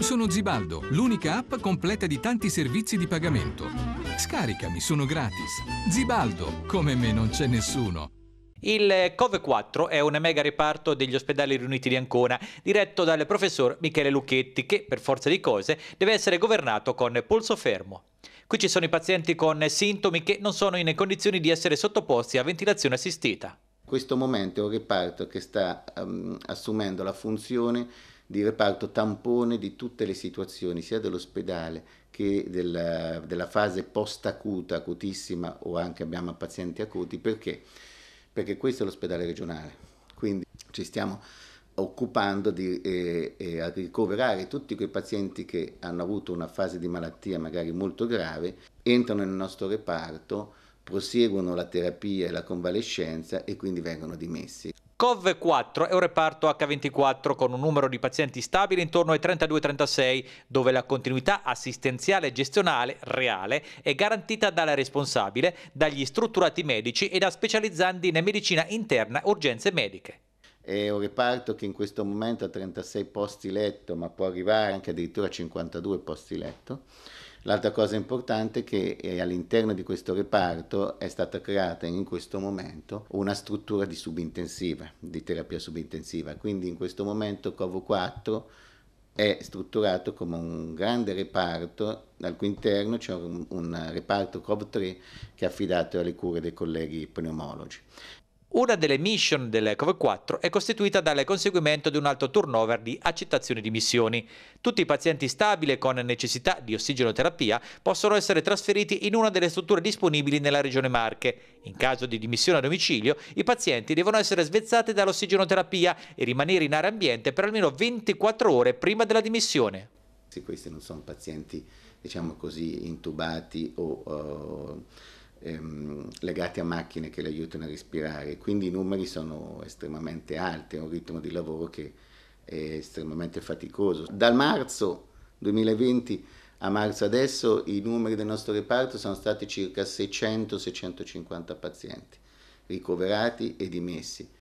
Sono Zibaldo, l'unica app completa di tanti servizi di pagamento. Scaricami, sono gratis. Zibaldo, come me non c'è nessuno. Il COVE 4 è un mega reparto degli ospedali riuniti di Ancona, diretto dal professor Michele Lucchetti, che per forza di cose deve essere governato con polso fermo. Qui ci sono i pazienti con sintomi che non sono in condizioni di essere sottoposti a ventilazione assistita. Questo momento è un reparto che sta um, assumendo la funzione di reparto tampone di tutte le situazioni, sia dell'ospedale che della, della fase post-acuta, acutissima o anche abbiamo pazienti acuti, perché? Perché questo è l'ospedale regionale, quindi ci stiamo occupando di eh, eh, ricoverare tutti quei pazienti che hanno avuto una fase di malattia magari molto grave, entrano nel nostro reparto, proseguono la terapia e la convalescenza e quindi vengono dimessi. COV4 è un reparto H24 con un numero di pazienti stabile intorno ai 32-36, dove la continuità assistenziale e gestionale reale è garantita dalla responsabile, dagli strutturati medici e da specializzandi in medicina interna urgenze mediche. È un reparto che in questo momento ha 36 posti letto, ma può arrivare anche addirittura a 52 posti letto. L'altra cosa importante è che eh, all'interno di questo reparto è stata creata in questo momento una struttura di subintensiva, di terapia subintensiva, quindi in questo momento Covo 4 è strutturato come un grande reparto, al cui interno c'è un, un reparto COV3 che è affidato alle cure dei colleghi pneumologi. Una delle mission dell'ECOV 4 è costituita dal conseguimento di un alto turnover di accettazione di missioni. Tutti i pazienti stabili e con necessità di ossigenoterapia possono essere trasferiti in una delle strutture disponibili nella regione Marche. In caso di dimissione a domicilio, i pazienti devono essere svezzati dall'ossigenoterapia e rimanere in area ambiente per almeno 24 ore prima della dimissione. Se questi non sono pazienti, diciamo così, intubati o... o eh, ehm, legati a macchine che le aiutano a respirare, quindi i numeri sono estremamente alti, è un ritmo di lavoro che è estremamente faticoso. Dal marzo 2020 a marzo adesso i numeri del nostro reparto sono stati circa 600-650 pazienti ricoverati e dimessi.